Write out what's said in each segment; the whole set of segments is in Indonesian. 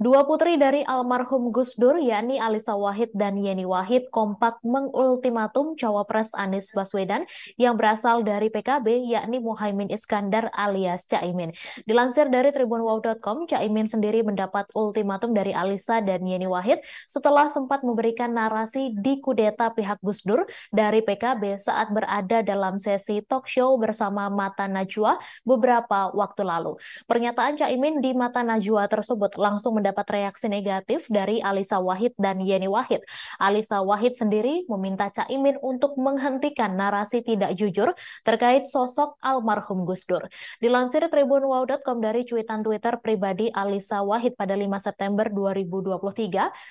Dua putri dari almarhum Gus Dur, yakni Alisa Wahid dan Yeni Wahid, kompak mengultimatum cawapres Anies Baswedan yang berasal dari PKB, yakni Muhaimin Iskandar alias Caimin. Dilansir dari tribunwow.com, Caimin sendiri mendapat ultimatum dari Alisa dan Yeni Wahid setelah sempat memberikan narasi di kudeta pihak Gus Dur dari PKB saat berada dalam sesi talk show bersama Mata Najwa beberapa waktu lalu. Pernyataan Caimin di Mata Najwa tersebut langsung mendapat mendapat reaksi negatif dari Alisa Wahid dan Yeni Wahid. Alisa Wahid sendiri meminta Caimin untuk menghentikan narasi tidak jujur terkait sosok almarhum Gus Dur. Dilansir tribunwow.com dari cuitan Twitter pribadi Alisa Wahid pada 5 September 2023,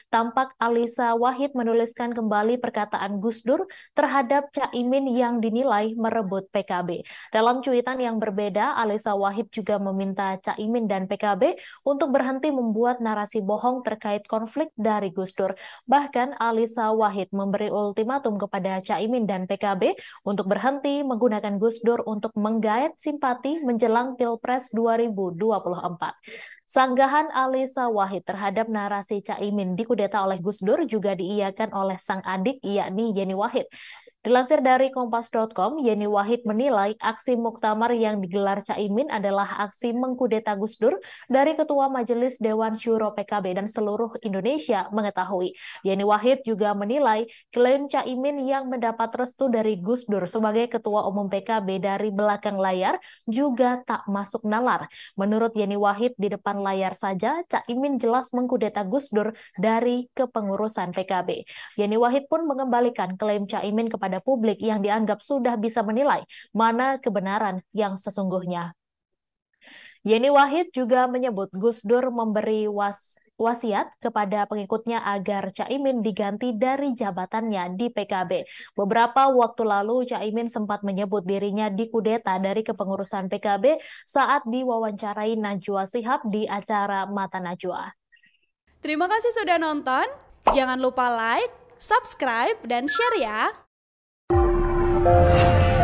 tampak Alisa Wahid menuliskan kembali perkataan Gus Dur terhadap Caimin yang dinilai merebut PKB. Dalam cuitan yang berbeda, Alisa Wahid juga meminta Caimin dan PKB untuk berhenti membuat narasi bohong terkait konflik dari Gus Dur. Bahkan Alisa Wahid memberi ultimatum kepada Caimin dan PKB untuk berhenti menggunakan Gus Dur untuk menggait simpati menjelang Pilpres 2024. Sanggahan Alisa Wahid terhadap narasi Caimin dikudeta oleh Gus Dur juga diiakan oleh sang adik yakni Yeni Wahid. Dilansir dari Kompas.com, Yeni Wahid menilai aksi muktamar yang digelar Caimin adalah aksi mengkudeta Gus Dur dari Ketua Majelis Dewan Syuro PKB dan seluruh Indonesia mengetahui. Yeni Wahid juga menilai klaim Caimin yang mendapat restu dari Gus Dur sebagai Ketua Umum PKB dari belakang layar juga tak masuk nalar. Menurut Yeni Wahid, di depan layar saja Caimin jelas mengkudeta Gus Dur dari kepengurusan PKB. Yeni Wahid pun mengembalikan klaim Caimin kepada kepada publik yang dianggap sudah bisa menilai mana kebenaran yang sesungguhnya. Yeni Wahid juga menyebut Gus Dur memberi was wasiat kepada pengikutnya agar Caimin diganti dari jabatannya di PKB. Beberapa waktu lalu Caimin sempat menyebut dirinya dikudeta dari kepengurusan PKB saat diwawancarai Najwa Sihab di acara Mata Najwa. Terima kasih sudah nonton. Jangan lupa like, subscribe, dan share ya. Thank you.